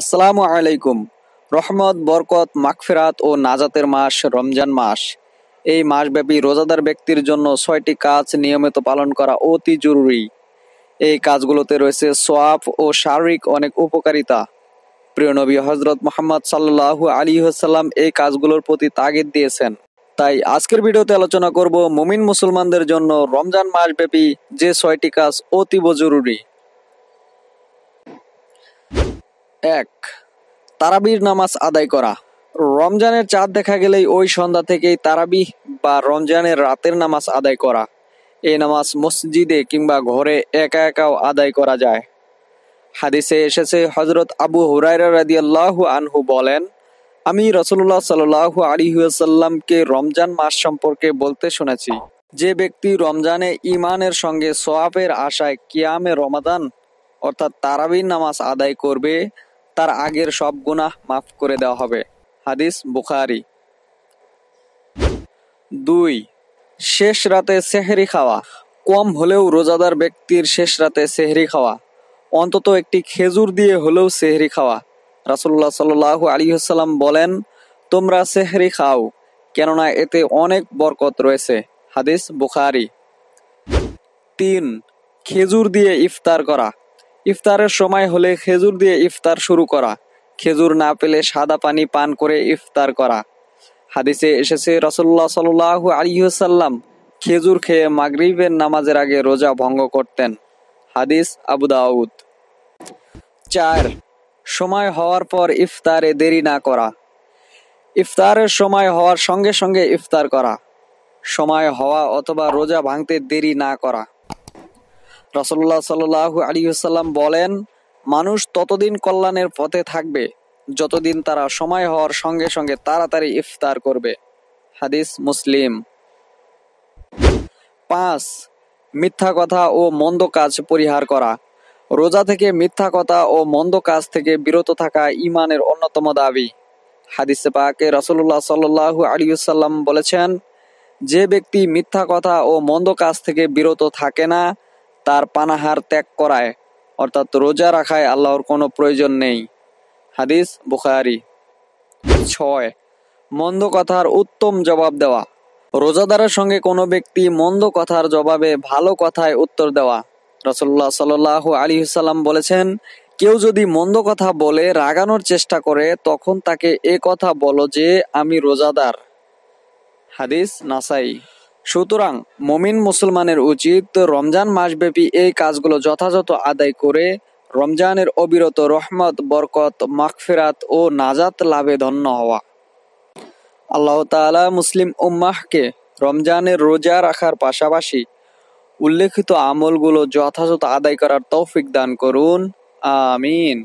আসসালামু আলাইকুম রহমত বরকত মাগফিরাত ও নাজাতের মাস রমজান মাস এই মাসব্যাপী রোজাদার ব্যক্তির জন্য ছয়টি কাজ নিয়মিত পালন করা অতি জরুরি এই কাজগুলোতে রয়েছে সোয়াব ও শারীরিক অনেক উপকারিতা প্রিয় নবী হজরত মোহাম্মদ সাল্লাহু আলী হাসাল্লাম এই কাজগুলোর প্রতি তাগিদ দিয়েছেন তাই আজকের ভিডিওতে আলোচনা করব মুমিন মুসলমানদের জন্য রমজান মাসব্যাপী যে ছয়টি কাজ অতীব জরুরি এক তারাবির নামাজ আদায় করা রমজানের চাঁদ দেখা গেলেই ওই সন্ধ্যা থেকেই তারাবি বা রমজানের রাতের নামাজ আদায় করা এই নামাজ মসজিদে কিংবা ঘরে একা একাও আদায় করা যায় হাদিসে এসেছে হজরত আবু হুরাইরা রাদিয়াল্লাহু আনহু বলেন আমি রসুল্লাহ সাল্লাহ আলিহাসাল্লামকে রমজান মাস সম্পর্কে বলতে শুনেছি যে ব্যক্তি রমজানে ইমানের সঙ্গে সোয়াবের আশায় কিয়ামে রমাদান অর্থাৎ তারাবির নামাজ আদায় করবে তার আগের সব গুনাহ মাফ করে দেওয়া হবে হাদিস বুখারি দুই শেষ রাতে সেহরি খাওয়া কম হলেও রোজাদার ব্যক্তির শেষ রাতে সেহরি খাওয়া অন্তত একটি খেজুর দিয়ে হলেও সেহরি খাওয়া রাসুল্লাহ আলী আলিহাল্লাম বলেন তোমরা সেহরি খাও কেননা এতে অনেক বরকত রয়েছে হাদিস বুখারি তিন খেজুর দিয়ে ইফতার করা ইফতারের সময় হলে খেজুর দিয়ে ইফতার শুরু করা খেজুর না পেলে সাদা পানি পান করে ইফতার করা হাদিসে এসেছে রসল্লা সাল্লাহ আলিহসাল্লাম খেজুর খেয়ে মাগরিবের নামাজের আগে রোজা ভঙ্গ করতেন হাদিস আবু চার সময় হওয়ার পর ইফতারে দেরি না করা ইফতারের সময় হওয়ার সঙ্গে সঙ্গে ইফতার করা সময় হওয়া অথবা রোজা ভাঙতে দেরি না করা রাসল্লাহ সাল্লাহ আলিহাল্লাম বলেন মানুষ ততদিন কল্যাণের পথে থাকবে যতদিন তারা সময় হওয়ার সঙ্গে সঙ্গে তাড়াতাড়ি ইফতার করবে হাদিস মুসলিম পাঁচ মিথ্যা কথা ও মন্দ কাজ পরিহার করা রোজা থেকে মিথ্যা কথা ও মন্দ কাজ থেকে বিরত থাকা ইমানের অন্যতম দাবি হাদিসে পাকে রসল্লাহ সাল্লু আলিউসাল্লাম বলেছেন যে ব্যক্তি মিথ্যা কথা ও মন্দ কাজ থেকে বিরত থাকে না তার পানাহার ত্যাগ করায় অর্থাৎ রোজা রাখায় আল্লাহর কোনো প্রয়োজন নেই হাদিস বুখারি ছয় মন্দ কথার উত্তম জবাব দেওয়া রোজাদারের সঙ্গে কোনো ব্যক্তি মন্দ কথার জবাবে ভালো কথায় উত্তর দেওয়া রসল্লা সাল আলী সাল্লাম বলেছেন কেউ যদি মন্দ কথা বলে রাগানোর চেষ্টা করে তখন তাকে এ কথা বলো যে আমি রোজাদার হাদিস নাসাই সুতরাং মমিন মুসলমানের উচিত রমজান মাসব্যাপী এই কাজগুলো যথাযথ আদায় করে রমজানের অবিরত রহমত বরকত মাকফেরাত ও নাজাত লাভে ধন্য হওয়া আল্লাহ তালা মুসলিম উম্মাহকে রমজানের রোজা রাখার পাশাপাশি উল্লেখিত আমলগুলো যথাযথ আদায় করার তৌফিক দান করুন আমিন